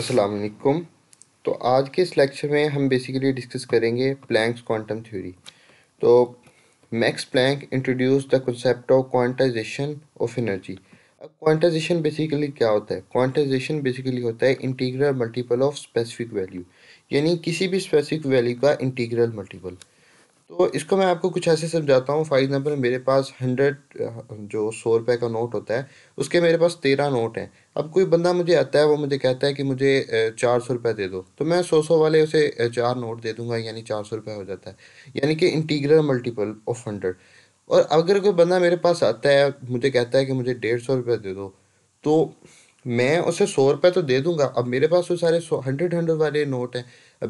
अस्सलाम वालेकुम तो आज के इस लेक्चर में हम बेसिकली डिस्कस करेंगे प्लैंक्स क्वांटम थ्योरी तो Max Planck introduce the concept of quantization of energy अब क्वांटाइजेशन बेसिकली क्या होता है क्वांटाइजेशन बेसिकली होता है integral multiple of specific value यानी किसी भी स्पेसिफिक वैल्यू का इंटीग्रल मल्टीपल तो इसको मैं आपको कुछ ऐसे समझाता हूँ फॉर एग्ज़ाम्पल मेरे पास हंड्रेड जो सौ रुपये का नोट होता है उसके मेरे पास तेरह नोट हैं अब कोई बंदा मुझे आता है वो मुझे कहता है कि मुझे चार सौ रुपये दे दो तो मैं सौ सौ वाले उसे चार नोट दे दूंगा यानी चार सौ रुपये हो जाता है यानी कि इंटीग्रल मल्टीपल ऑफ हंड्रेड और अगर कोई बंदा मेरे पास आता है मुझे कहता है कि मुझे डेढ़ सौ रुपये दे दो तो मैं उसे सौ रुपये तो दे दूंगा अब मेरे पास वो सारे सौ हंड्रेड हंड्रेड वाले नोट हैं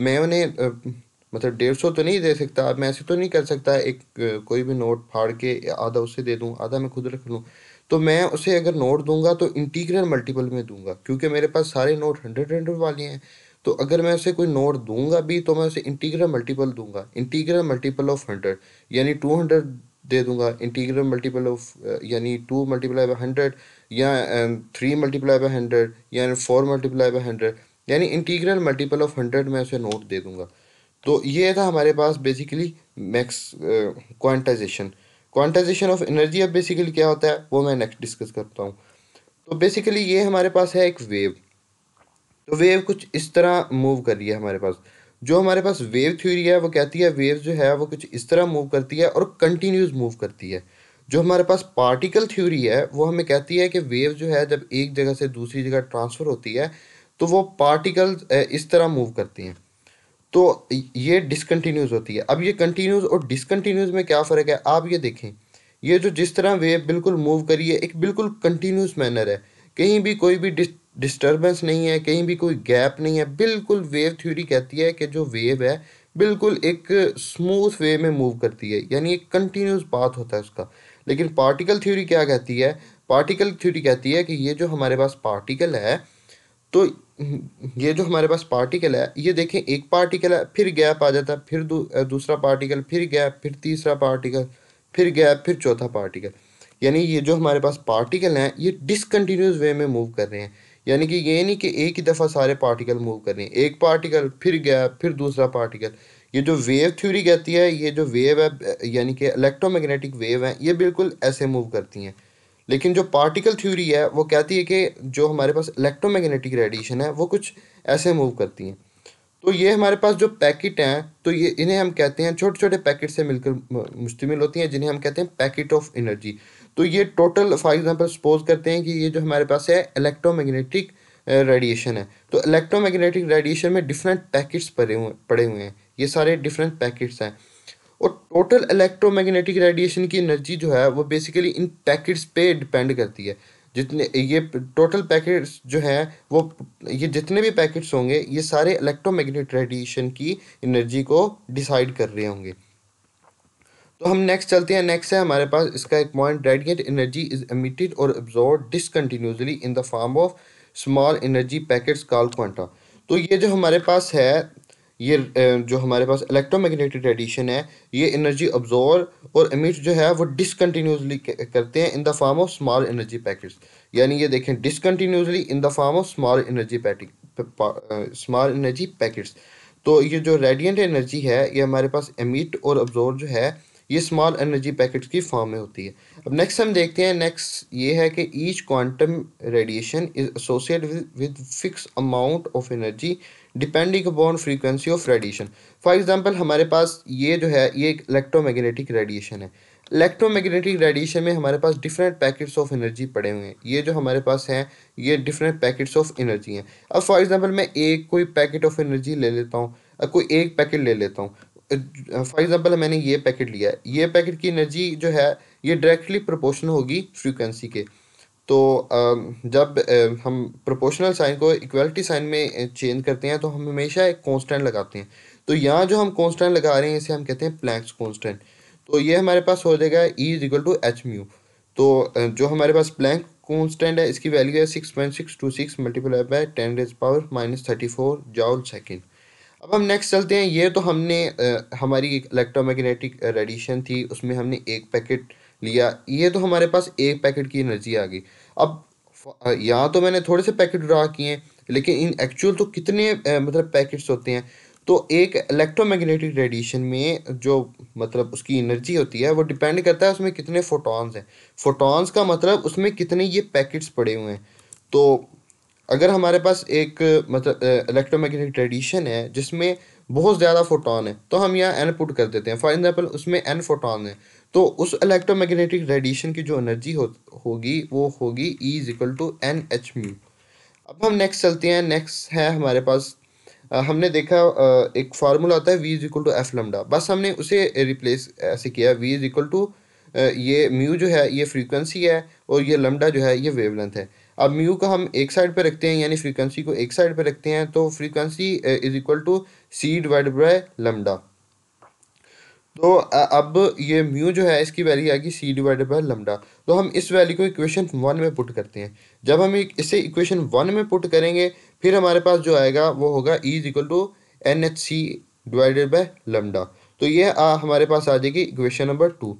मैं उन्हें मतलब डेढ़ सौ तो नहीं दे सकता अब मैं ऐसे तो नहीं कर सकता एक कोई भी नोट फाड़ के आधा उसे दे दूँ आधा मैं खुद रख लूँ तो मैं उसे अगर नोट दूंगा तो इंटीग्रल मल्टीपल में दूंगा क्योंकि मेरे पास सारे नोट हंड्रेड हंड्रेड वाले हैं तो अगर मैं उसे कोई नोट दूंगा भी तो मैं उसे इंटीग्रल मल्टीपल दूंगा इंटीग्रल मल्टीपल ऑफ हंड्रेड यानी टू हंड्रेड दे दूंगा इंटीग्रल मल्टीपल ऑफ यानी टू मल्टीप्लाई बाई हंड्रेड या थ्री मल्टीप्लाई बाई हंड्रेड या फोर मल्टीप्लाई बाई हंड्रेड यानी इंटीग्रल मल्टीपल ऑफ हंड्रेड मैं उसे नोट दे दूंगा तो ये था हमारे पास basically Max quantization quantization of energy अब बेसिकली क्या होता है वो मैं नेक्स्ट डिस्कस करता हूँ तो बेसिकली ये हमारे पास है एक वेव तो वेव कुछ इस तरह मूव कर रही है हमारे पास जो हमारे पास वेव थ्योरी है वो कहती है वेव जो है वो कुछ इस तरह मूव करती है और कंटिन्यूस मूव करती है जो हमारे पास पार्टिकल थ्योरी है वो हमें कहती है कि वेव जो है जब एक जगह से दूसरी जगह ट्रांसफ़र होती है तो वो पार्टिकल uh, इस तरह मूव करती हैं तो ये डिसकन्टीन्यूज़ होती है अब ये कंटिन्यूज़ और डिसकन्टीन्यूज़ में क्या फ़र्क है आप ये देखें ये जो जिस तरह वेव बिल्कुल मूव करी है एक बिल्कुल कंटिन्यूस मैनर है कहीं भी कोई भी डिस्टर्बेंस नहीं है कहीं भी कोई गैप नहीं है बिल्कुल वेव थ्योरी कहती है कि जो वेव है बिल्कुल एक स्मूथ वे में मूव करती है यानी एक कंटिन्यूस पाथ होता है उसका लेकिन पार्टिकल थ्योरी क्या कहती है पार्टिकल थ्योरी कहती है कि ये जो हमारे पास पार्टिकल है तो ये जो हमारे पास पार्टिकल है ये देखें एक पार्टिकल है फिर गैप आ जाता है फिर दू, दूसरा पार्टिकल फिर गैप फिर तीसरा पार्टिकल फिर गैप फिर चौथा पार्टिकल यानी ये जो हमारे पास पार्टिकल हैं ये डिसकन्टीन्यूस वे में मूव कर रहे हैं यानी कि ये नहीं कि एक ही दफ़ा सारे पार्टिकल मूव कर रहे हैं एक पार्टिकल फिर गैप फिर दूसरा पार्टिकल ये जो वेव थ्योरी कहती है ये जो वेव है यानी कि इलेक्ट्रोमैग्नेटिक वेव है ये बिल्कुल ऐसे मूव करती हैं लेकिन जो पार्टिकल थ्योरी है वो कहती है कि जो हमारे पास इलेक्ट्रोमैग्नेटिक रेडिएशन है वो कुछ ऐसे मूव करती हैं तो ये हमारे पास जो पैकेट हैं तो ये इन्हें हम कहते हैं छोटे छोटे पैकेट से मिलकर मुश्तमिल होती हैं जिन्हें हम कहते हैं पैकेट ऑफ एनर्जी तो ये टोटल फॉर एग्ज़ाम्पल सपोज करते हैं कि ये जो हमारे पास है इलेक्ट्रोमैग्नेटिक रेडिएशन है तो इलेक्ट्रोमैग्नेटिक रेडिएशन में डिफरेंट पैकेट्स पड़े हुए पड़े हुए हैं ये सारे डिफरेंट पैकेट्स हैं और टोटल इलेक्ट्रोमैग्नेटिक रेडिएशन की एनर्जी जो है वो बेसिकली इन पैकेट्स पे डिपेंड करती है जितने ये टोटल पैकेट्स जो हैं वो ये जितने भी पैकेट्स होंगे ये सारे इलेक्ट्रोमैग्नेटिक रेडिएशन की एनर्जी को डिसाइड कर रहे होंगे तो हम नेक्स्ट चलते हैं नेक्स्ट है हमारे पास इसका एक point radiant energy is emitted और absorb discontinuously in the form of small energy packets call quanta तो ये जो हमारे पास है ये जो हमारे पास इलेक्ट्रोमैग्नेटिक रेडिएशन है ये एनर्जी अब्जॉर्व और एमिट जो है वो डिसकंटिन्यूसली करते हैं in the form of small energy packets यानी ये देखें discontinuously in the form of small energy packet small energy packets तो ये जो रेडियंट एनर्जी है ये हमारे पास एमिट और अब्जॉर्व जो है ये स्मॉल एनर्जी पैकेट की फॉर्म में होती है अब नेक्स्ट हम देखते हैं नेक्स्ट ये है कि each quantum radiation is associate with fix amount of energy depending upon frequency of radiation for example हमारे पास ये जो है ये एक इलेक्ट्रोमैग्नेटिक रेडिएशन है इलेक्ट्रोमैग्नेटिक रेडिएशन में हमारे पास डिफरेंट पैकेट्स ऑफ एनर्जी पड़े हुए हैं ये जो हमारे पास हैं ये डिफरेंट पैकेट्स ऑफ एनर्जी हैं अब फॉर एग्जांपल मैं एक कोई पैकेट ऑफ एनर्जी ले लेता हूँ कोई एक पैकेट ले लेता हूँ फॉर एग्जांपल मैंने ये पैकेट लिया है ये पैकेट की एनर्जी जो है ये डायरेक्टली प्रोपोर्शनल होगी फ्रीक्वेंसी के तो जब हम प्रोपोर्शनल साइन को इक्वलिटी साइन में चेंज करते हैं तो हम हमेशा एक कॉन्स्टेंट लगाते हैं तो यहाँ जो हम कॉन्स्टेंट लगा रहे हैं इसे हम कहते हैं प्लैक्स कॉन्स्टेंट तो ये हमारे पास हो जाएगा E is equal to H mu तो जो हमारे पास प्लैंक कॉन्स्टेंट है इसकी वैल्यू है six point six two six multiply by ten raise power minus thirty four joule second अब हम नेक्स्ट चलते हैं ये तो हमने आ, हमारी एक इलेक्ट्रोमैग्नेटिक रेडिएशन थी उसमें हमने एक पैकेट लिया ये तो हमारे पास एक पैकेट की एनर्जी आ गई अब यहाँ तो मैंने थोड़े से पैकेट ड्रा किए लेकिन इन एक्चुअल तो कितने आ, मतलब पैकेट्स होते हैं तो एक इलेक्ट्रोमैग्नेटिक रेडिएशन में जो मतलब उसकी एनर्जी होती है वो डिपेंड करता है उसमें कितने फोटॉन्स हैं फोटॉन्स का मतलब उसमें कितने ये पैकेट्स पड़े हुए हैं तो अगर हमारे पास एक मतलब इलेक्ट्रोमैग्नेटिक ट्रेडिशन है जिसमें बहुत ज़्यादा फोटोन है तो हम यहाँ एन पुट कर देते हैं फॉर एग्जाम्पल उसमें एन फोटोन है तो उस इलेक्ट्रोमैग्नेटिक रेडिएशन की जो एनर्जी हो होगी वो होगी E is equal to N H mu अब हम नेक्स्ट चलते हैं नेक्स्ट है हमारे पास आ, हमने देखा आ, एक फार्मूला होता है V is equal to F lambda बस हमने उसे रिप्लेस ऐसे किया वी इज इक्वल टू ये म्यू जो है ये फ्रीक्वेंसी है और ये लमडा जो है ये वेवलेंथ है अब म्यू को हम एक साइड पे रखते हैं यानी फ्रीक्वेंसी को एक साइड पे रखते हैं तो frequency is equal to C divide by lambda तो uh, अब ये म्यू जो है इसकी वैल्यू आएगी सी डिवाइड बाय लमडा तो हम इस वैल्यू को इक्वेशन वन में पुट करते हैं जब हम इसे इक्वेशन वन में पुट करेंगे फिर हमारे पास जो आएगा वो होगा E is equal to N H C divided by lambda तो ये आ, uh, हमारे पास आ जाएगी इक्वेशन नंबर टू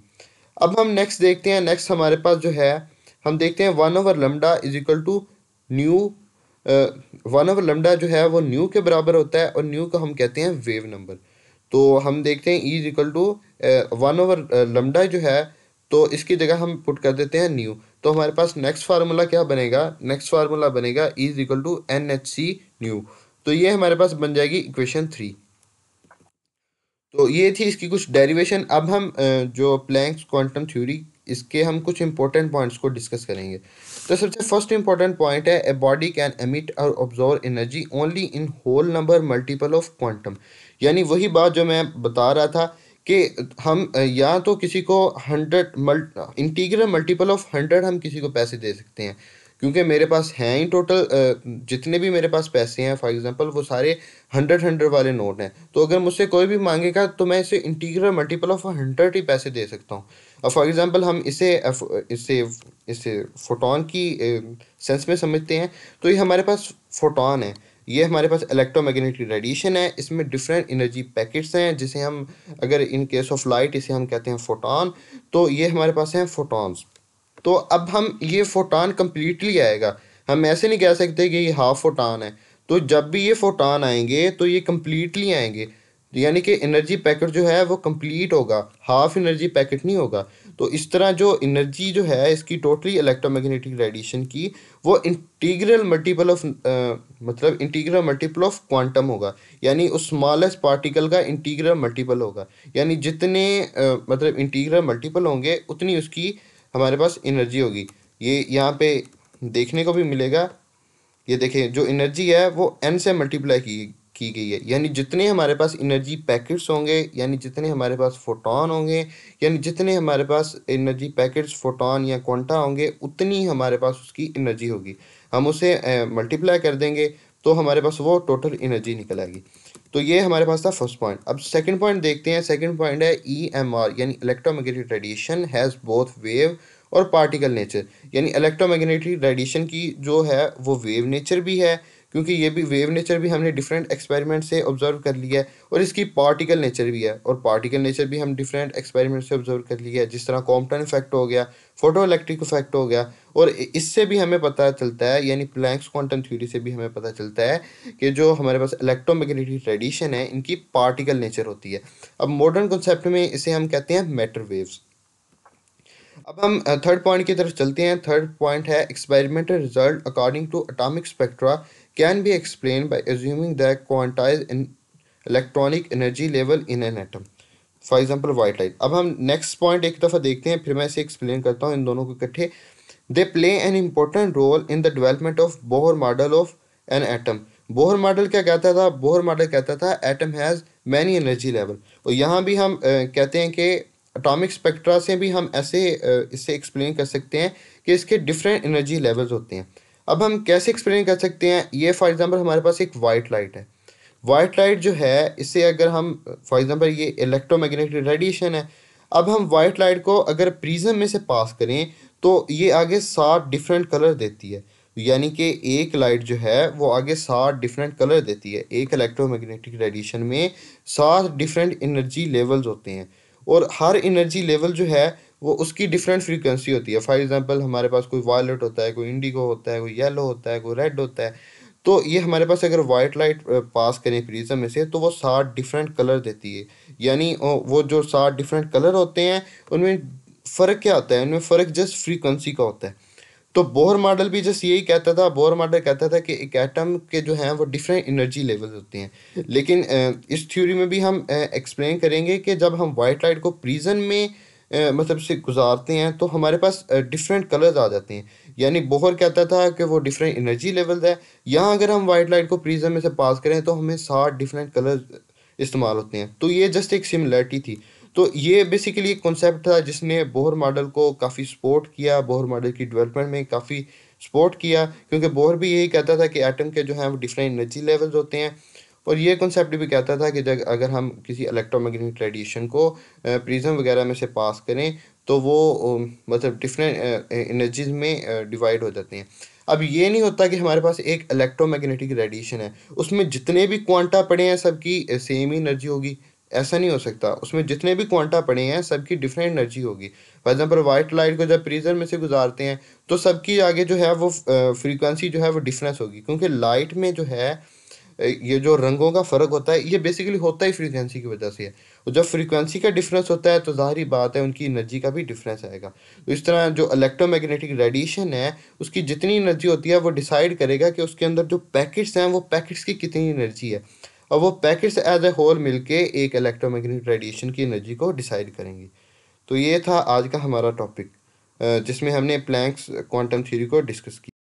अब हम नेक्स्ट देखते हैं नेक्स्ट हमारे पास जो है हम देखते हैं one over lambda is equal to nu one over lambda जो है वो न्यू के बराबर होता है और न्यू को हम कहते हैं वेव नंबर तो हम देखते हैं E is equal to one over lambda जो है तो इसकी जगह हम पुट कर देते हैं न्यू तो हमारे पास नेक्स्ट फार्मूला क्या बनेगा नेक्स्ट फार्मूला बनेगा E is equal to N H C nu तो ये हमारे पास बन जाएगी इक्वेशन थ्री तो ये थी इसकी कुछ डेरिवेशन अब हम uh, जो प्लैंक्स क्वांटम थ्योरी इसके हम कुछ इंपॉर्टेंट पॉइंट्स को डिस्कस करेंगे तो सबसे फर्स्ट इंपॉर्टेंट पॉइंट है a body can emit or absorb energy only in whole number multiple of quantum यानी वही बात जो मैं बता रहा था कि हम या तो किसी को हंड्रेड मल्ट इंटीग्रल मल्टीपल ऑफ हंड्रेड हम किसी को पैसे दे सकते हैं क्योंकि मेरे पास हैं ही टोटल जितने भी मेरे पास पैसे हैं फॉर एग्जांपल वो सारे हंड्रेड हंड्रेड वाले नोट हैं तो अगर मुझसे कोई भी मांगेगा तो मैं इसे इंटीग्रल मल्टीपल ऑफ हंड्रेड ही पैसे दे सकता हूँ अब फॉर एग्ज़ाम्पल हम इसे इसे इसे फोटोन की सेंस में समझते हैं तो ये हमारे पास फोटोन है ये हमारे पास इलेक्ट्रोमैग्नेटिक रेडिएशन है इसमें डिफरेंट एनर्जी पैकेट्स हैं जिसे हम अगर इन केस ऑफ लाइट इसे हम कहते हैं फोटोन तो ये हमारे पास हैं फोटॉन्स तो अब हम ये फोटॉन कम्प्लीटली आएगा हम ऐसे नहीं कह सकते कि ये हाफ फोटॉन है तो जब भी ये फोटॉन आएंगे तो ये कम्प्लीटली आएंगे यानी कि एनर्जी पैकेट जो है वो कंप्लीट होगा हाफ एनर्जी पैकेट नहीं होगा तो इस तरह जो एनर्जी जो है इसकी टोटली इलेक्ट्रोमैग्नेटिक रेडिएशन की वो इंटीग्रल मल्टीपल ऑफ मतलब इंटीग्रल मल्टीपल ऑफ क्वांटम होगा यानी उस स्मॉलेस्ट पार्टिकल का इंटीग्रल मल्टीपल होगा यानी जितने आ, मतलब इंटीग्रल मल्टीपल होंगे उतनी उसकी हमारे पास एनर्जी होगी ये यहाँ पे देखने को भी मिलेगा ये देखें जो एनर्जी है वो एन से मल्टीप्लाई की की गई है यानी जितने हमारे पास एनर्जी पैकेट्स होंगे यानी जितने हमारे पास फोटोन होंगे यानी जितने हमारे पास एनर्जी पैकेट्स फोटोन या क्वांटा होंगे उतनी हमारे पास उसकी एनर्जी होगी हम उसे मल्टीप्लाई कर देंगे तो हमारे पास वो टोटल एनर्जी निकल आएगी तो ये हमारे पास था फर्स्ट पॉइंट अब सेकेंड पॉइंट देखते हैं सेकेंड पॉइंट है ई एम आर यानी electromagnetic radiation has both wave और पार्टिकल नेचर यानी इलेक्ट्रोमैग्नेटिक रेडिएशन की जो है वो वेव नेचर भी है क्योंकि ये भी वेव नेचर भी हमने डिफरेंट एक्सपेरिमेंट से ऑब्जर्व कर लिया है और इसकी पार्टिकल नेचर भी है और पार्टिकल नेचर भी हम डिफरेंट एक्सपेरिमेंट से ऑब्जर्व कर लिया है जिस तरह कॉम्पटन इफेक्ट हो गया फोटो इलेक्ट्रिक इफेक्ट हो गया और इससे भी हमें पता चलता है यानी प्लैंक्स क्वांटम थ्योरी से भी हमें पता चलता है कि जो हमारे पास इलेक्ट्रोमैग्नेटिक रेडिएशन है इनकी पार्टिकल नेचर होती है अब मॉडर्न कॉन्सेप्ट में इसे हम कहते हैं मैटर वेव्स अब हम थर्ड पॉइंट की तरफ चलते हैं थर्ड पॉइंट है experimental result according to atomic spectra can be explained by assuming the quantized electronic energy level in an atom. For example white light अब हम नेक्स्ट पॉइंट एक दफ़ा देखते हैं फिर मैं इसे एक्सप्लेन करता हूँ इन दोनों को इकट्ठे they play an important role in the development of Bohr model of an atom Bohr model क्या कहता था बोहर मॉडल कहता था atom has many energy level और यहाँ भी हम आ, कहते हैं कि अटोमिक स्पेक्ट्रा से भी हम ऐसे आ, इसे एक्सप्लेन कर सकते हैं कि इसके डिफरेंट एनर्जी लेवल्स होते हैं अब हम कैसे एक्सप्लेन कर सकते हैं ये फॉर एग्ज़ाम्पल हमारे पास एक वाइट लाइट है वाइट लाइट जो है इससे अगर हम फॉर एग्ज़ाम्पल ये इलेक्ट्रोमैग्नेटिक रेडिएशन है अब हम वाइट लाइट को अगर प्रिज्म में से पास करें तो ये आगे सात डिफरेंट कलर देती है यानी कि एक लाइट जो है वो आगे सात डिफरेंट कलर देती है एक इलेक्ट्रोमैग्नेटिक रेडिएशन में सात डिफरेंट एनर्जी लेवल्स होते हैं और हर एनर्जी लेवल जो है वो उसकी डिफरेंट फ्रीक्वेंसी होती है फॉर एग्जांपल हमारे पास कोई वायलेट होता है कोई इंडिगो होता है कोई येलो होता है कोई रेड होता है तो ये हमारे पास अगर वाइट लाइट पास करें प्रिज्म में से तो वो सात डिफरेंट कलर देती है यानी वो जो सात डिफरेंट कलर होते हैं उनमें फ़र्क क्या होता है उनमें फ़र्क जस्ट फ्रीक्वेंसी का होता है तो बोहर मॉडल भी जस्ट यही कहता था बोहर मॉडल कहता था कि एक एटम के जो हैं वो डिफरेंट एनर्जी लेवल्स होते हैं लेकिन इस थ्योरी में भी हम एक्सप्लेन करेंगे कि जब हम वाइट लाइट को प्रिजन में मतलब से गुजारते हैं तो हमारे पास डिफरेंट कलर्स आ जाते हैं यानी बोहर कहता था कि वो डिफरेंट एनर्जी लेवल है यहाँ अगर हम वाइट लाइट को प्रिज्म में से पास करें तो हमें साठ डिफरेंट कलर्स इस्तेमाल होते हैं तो ये जस्ट एक सिमिलरिटी थी तो ये बेसिकली एक कॉन्सेप्ट था जिसने बोहर मॉडल को काफ़ी सपोर्ट किया बोहर मॉडल की डेवलपमेंट में काफ़ी सपोर्ट किया क्योंकि बोहर भी यही कहता था कि एटम के जो हैं वो डिफरेंट एनर्जी लेवल्स होते हैं और ये कॉन्सेप्ट भी कहता था कि जब अगर हम किसी इलेक्ट्रोमैग्नेटिक रेडिएशन को प्रिज्म वगैरह में से पास करें तो वो मतलब डिफरेंट एनर्जीज में डिवाइड हो जाती हैं अब ये नहीं होता कि हमारे पास एक इलेक्ट्रोमैग्नेटिक रेडिएशन है उसमें जितने भी क्वांटा पड़े हैं सबकी सेम ही एनर्जी होगी ऐसा नहीं हो सकता उसमें जितने भी क्वांटा पड़े हैं सबकी डिफरेंट एनर्जी होगी फॉर एग्जाम्पल वाइट लाइट को जब प्रीजर में से गुजारते हैं तो सबकी आगे जो है वो फ्रीक्वेंसी जो है वो डिफरेंस होगी क्योंकि लाइट में जो है ये जो रंगों का फ़र्क होता है ये बेसिकली होता ही फ्रीक्वेंसी की वजह से है और जब फ्रीक्वेंसी का डिफरेंस होता है तो जाहिर बात है उनकी एनर्जी का भी डिफरेंस आएगा तो इस तरह जो इलेक्ट्रोमैग्नेटिक रेडिएशन है उसकी जितनी एनर्जी होती है वो डिसाइड करेगा कि उसके अंदर जो पैकेट्स हैं वो पैकेट्स की कितनी एनर्जी है और वो पैकेट्स एज ए होल के एक इलेक्ट्रोमैग्नेटिक रेडिएशन की एनर्जी को डिसाइड करेंगे तो ये था आज का हमारा टॉपिक जिसमें हमने प्लैंक्स क्वांटम थ्योरी को डिस्कस किया